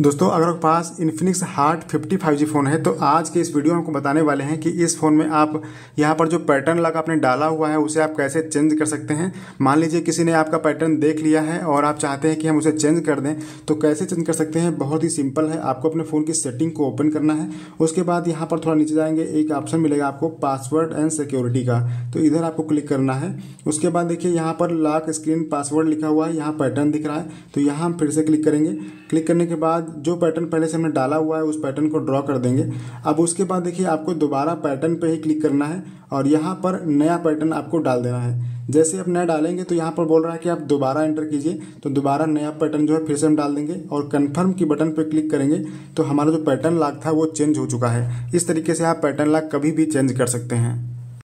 दोस्तों अगर आपके पास Infinix Hot five G phone है तो आज के इस वीडियो में आपको बताने वाले हैं कि इस फ़ोन में आप यहाँ पर जो पैटर्न लगा आपने डाला हुआ है उसे आप कैसे चेंज कर सकते हैं मान लीजिए किसी ने आपका पैटर्न देख लिया है और आप चाहते हैं कि हम उसे चेंज कर दें तो कैसे चेंज कर सकते हैं बहुत ही सिंपल है आपको अपने फ़ोन की सेटिंग को ओपन करना है उसके बाद यहाँ पर थोड़ा नीचे जाएंगे एक ऑप्शन मिलेगा आपको पासवर्ड एंड सिक्योरिटी का तो इधर आपको क्लिक करना है उसके बाद देखिए यहाँ पर लॉक स्क्रीन पासवर्ड लिखा हुआ है यहाँ पैटर्न दिख रहा है तो यहाँ हम फिर से क्लिक करेंगे क्लिक करने के बाद जो पैटर्न पहले से हमने डाला हुआ है उस पैटर्न को ड्रॉ कर देंगे अब उसके बाद देखिए आपको दोबारा पैटर्न पे ही क्लिक करना है और यहाँ पर नया पैटर्न आपको डाल देना है जैसे आप नया डालेंगे तो यहाँ पर बोल रहा है कि आप दोबारा एंटर कीजिए तो दोबारा नया पैटर्न जो है फिर से हम डाल देंगे और कन्फर्म की बटन पर क्लिक करेंगे तो हमारा जो पैटर्न लाग था वो चेंज हो चुका है इस तरीके से आप पैटर्न लाग कभी भी चेंज कर सकते हैं